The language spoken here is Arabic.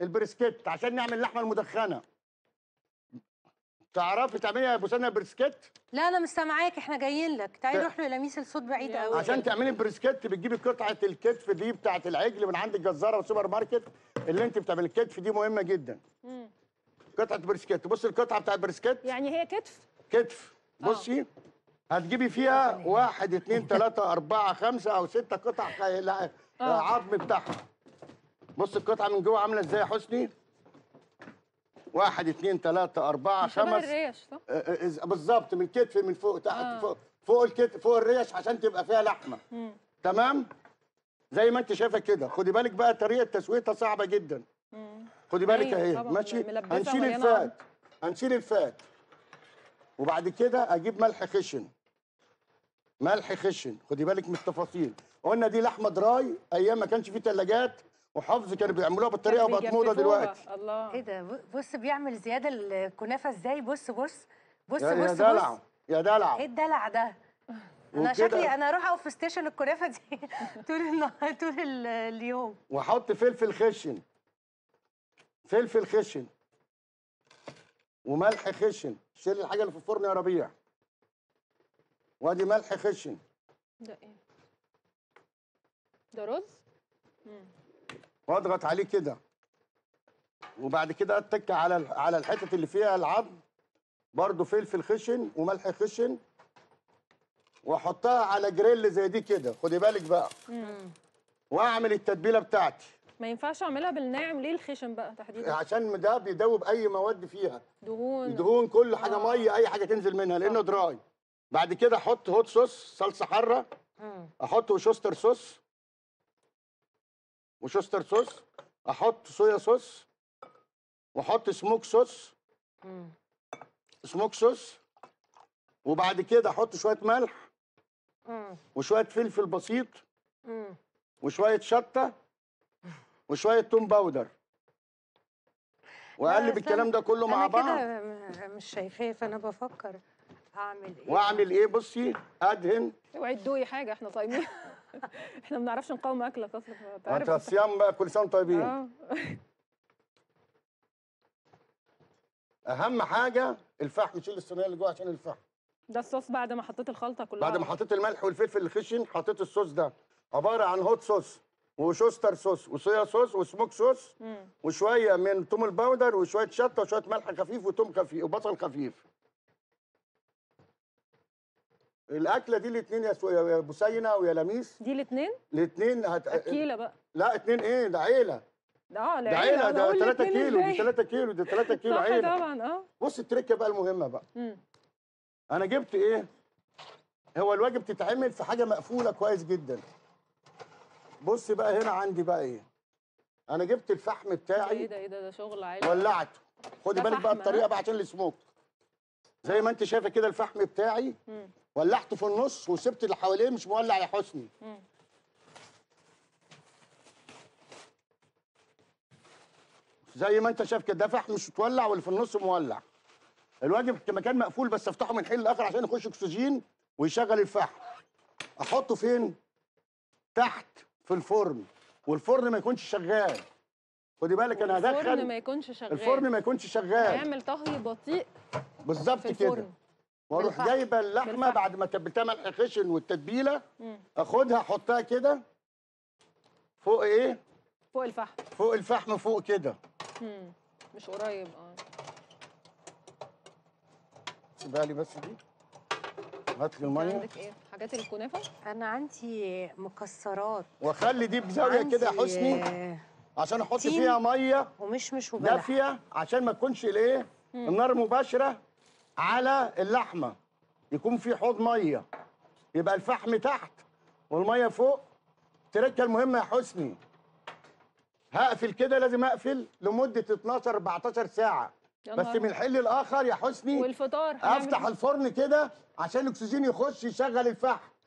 البريسكيت عشان نعمل اللحمه المدخنه تعرفي تعملي يا سنه بريسكيت لا انا مش سامعاك احنا جايين لك تعالي نروح لميس الصوت بعيد قوي عشان تعملي بريسكيت بتجيبي قطعه الكتف دي بتاعه العجل من عند الجزاره والسوبر ماركت اللي انت بتعملي الكتف دي مهمه جدا مم. قطعه بريسكيت بص القطعه بتاعه بريسكيت يعني هي كتف كتف آه. بصي هتجيبي فيها واحد اثنين ثلاثة اربعه خمسه او سته قطع آه. عظم بتاعها بص القطعه من جوه عامله ازاي يا حسني واحد اثنين ثلاثة أربعة خمس الريش صح؟ آه، آه، بالظبط من كتف من فوق تحت آه. فوق فوق الكتف فوق الريش عشان تبقى فيها لحمة مم. تمام؟ زي ما أنت شايفة كده خدي بالك بقى طريقة تسويتها صعبة جدا مم. خدي بالك أهي ماشي يعني هنشيل الفات هنشيل الفات وبعد كده أجيب ملح خشن ملح خشن خدي بالك من التفاصيل قلنا دي لحمة دراي أيام ما كانش فيه ثلاجات محافظ كانوا بيعملوها بالطريقه وبقت موضه دلوقتي الله ايه ده بص بيعمل زياده الكنافه ازاي بص بص بص بص يا دلع يا دلع ايه الدلع ده انا شكلي انا اروح اقف في ستيشن الكنافه دي طول النهار طول اليوم واحط فلفل خشن فلفل خشن وملح خشن شيل الحاجه اللي في الفرن يا ربيع وادي ملح خشن ده ايه ده رز امم واضغط عليه كده وبعد كده اتك على على الحتت اللي فيها العظم برضو فلفل خشن وملح خشن واحطها على جريل زي دي كده خدي بالك بقى واعمل التتبيله بتاعتي ما ينفعش اعملها بالناعم ليه الخشن بقى تحديدا عشان ده بيدوب اي مواد فيها دهون دهون كل حاجه آه. ميه اي حاجه تنزل منها لانه دراي آه. بعد كده احط هوت صوص صلصه حاره احط وشوستر صوص وشوستر صوص احط صويا صوص واحط سموك صوص سموك صوص وبعد كده احط شويه ملح وشويه فلفل بسيط وشويه شطه وشويه توم باودر واقلب الكلام ده كله مع بعض انا كده مش شايفاه فانا بفكر اعمل ايه واعمل ايه بصي ادهن اوعي تدوقي حاجه احنا صايمين احنا ما بنعرفش نقاوم اكلك اصلا طفل انت الصيام بقى كل سنه وانتم طيبين اه اهم حاجه الفحم شيل الصينيه اللي جوه عشان الفحم ده الصوص بعد ما حطيت الخلطه كلها بعد ما حطيت الملح والفلفل الخشن حطيت الصوص ده عباره عن هوت صوص وشوستر صوص وصويا صوص وسموك صوص وشويه من توم الباودر وشويه شطه وشويه ملح خفيف وتوم خفيف وبصل خفيف الاكله دي الاثنين يا, بسينه ويا لميس دي الاثنين الاثنين هت... اكيله بقى لا اثنين ايه ده عيله اه ده عيله ده 3 كيلو دي 3 كيلو دي 3 كيلو عيله طبعا اه بص التركه بقى المهمه بقى مم. انا جبت ايه هو الواجب تتعمل في حاجه مقفوله كويس جدا بص بقى هنا عندي بقى ايه انا جبت الفحم بتاعي ايه ده ايه ده ده شغل عيله ولعته خدي بالك بقى الطريقه بقى عشان السموك زي ما انت شايفه كده الفحم بتاعي ولعته في النص وسبت اللي حواليه مش مولع يا حسني زي ما انت شايف كده ده فحم مش متولع واللي في النص مولع الواجب في مكان مقفول بس افتحه من حين لاخر عشان يخش اكسجين ويشغل الفحم احطه فين تحت في الفرن والفرن ما يكونش شغال خدي بالك انا هدخل الفرن ما يكونش شغال الفرن ما يكونش شغال هيعمل طهي بطيء بالظبط كده واروح جايبه اللحمه بالفحل. بعد ما تبلتها ملح خشن والتتبيله اخدها احطها كده فوق ايه؟ فوق الفحم فوق الفحم فوق كده مش قريب اه سيبها لي بس دي هات لي الميه عندك ايه؟ حاجات الكنافه؟ انا عندي مكسرات واخلي دي بزاويه كده يا حسني عشان احط فيها ميه ومش مش وبلح. دافيه عشان ما تكونش الايه النار مباشره على اللحمه يكون في حوض ميه يبقى الفحم تحت والميه فوق تركه المهمه يا حسني هقفل كده لازم اقفل لمده 12 14 ساعه بس من الحل الاخر يا حسني والفطار افتح إيه؟ الفرن كده عشان الاكسجين يخش يشغل الفحم